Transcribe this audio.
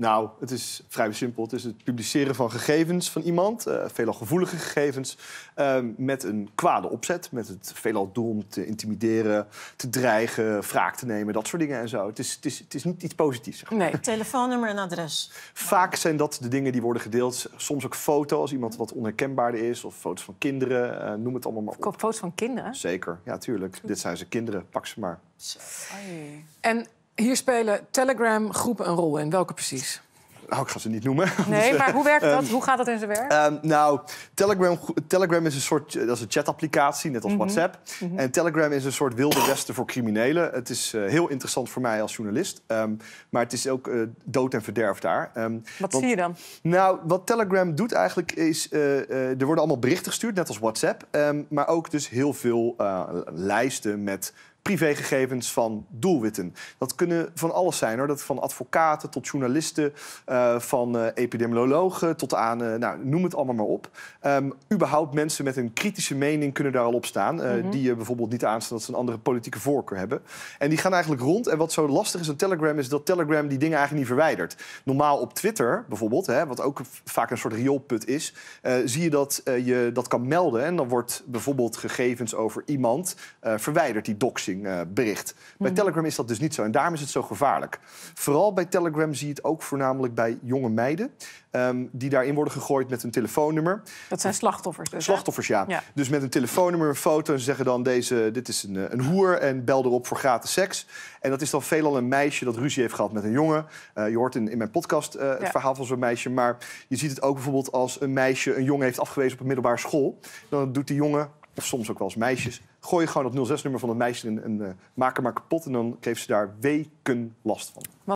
Nou, het is vrij simpel. Het is het publiceren van gegevens van iemand, eh, veelal gevoelige gegevens, ehm, met een kwade opzet. Met het veelal doel om te intimideren, te dreigen, wraak te nemen, dat soort dingen en zo. Het is, het is, het is niet iets positiefs. Nee, telefoonnummer en adres. Vaak zijn dat de dingen die worden gedeeld. Soms ook foto's als iemand wat onherkenbaarder is, of foto's van kinderen, eh, noem het allemaal maar Foto's van kinderen? Zeker, ja, tuurlijk. Dit zijn ze kinderen, pak ze maar. En hier spelen Telegram-groepen een rol in. Welke precies? Nou, ik ga ze niet noemen. Dus, nee, maar hoe werkt dat? Ehm, hoe gaat dat in zijn werk? Ehm, nou, Telegram, Telegram is een soort eh, dat is een chatapplicatie, net als mhm. WhatsApp. Mhm. En Telegram is een soort wilde westen voor criminelen. Het is eh, heel interessant voor mij als journalist. Ehm, maar het is ook eh, dood en verderf daar. wat zie je dan? Nou, wat Telegram doet eigenlijk is... er worden allemaal berichten gestuurd, net als WhatsApp. maar ook dus heel veel lijsten met privégegevens van doelwitten. Dat kunnen van alles zijn hoor. Dat van advocaten tot journalisten, eh, van eh, epidemiologen tot aan, eh, nou, noem het allemaal maar op. Um, überhaupt mensen met een kritische mening kunnen daar al op staan. Mhm. Die je bijvoorbeeld niet aanstaan dat ze een andere politieke voorkeur hebben. En die gaan eigenlijk rond. En wat zo lastig is aan Telegram is dat Telegram die dingen eigenlijk niet verwijdert. Normaal op Twitter bijvoorbeeld, hè, wat ook vaak een soort rioolput is, zie je dat je dat kan melden. En dan wordt bijvoorbeeld gegevens over iemand verwijderd, die docs eh, bericht. Bij mhm. Telegram is dat dus niet zo en daarom is het zo gevaarlijk. Vooral bij Telegram zie je het ook voornamelijk bij jonge meiden. Ehm, die daarin worden gegooid met een telefoonnummer. Dat zijn slachtoffers dus, Slachtoffers, ja. Dus met een telefoonnummer, een foto en ze zeggen dan... Deze, dit is een, eh, een hoer en bel erop voor gratis seks. En dat is dan veelal een meisje dat ruzie heeft gehad met een jongen. Eh, je hoort in, in mijn podcast het verhaal van zo'n meisje. Maar je ziet het ook bijvoorbeeld als een meisje een jongen heeft afgewezen op een middelbare school. Dan doet die jongen of soms ook wel eens meisjes. Gooi je gewoon dat 06-nummer van een meisje en, en eh, maak hem maar kapot. En dan geeft ze daar weken last van.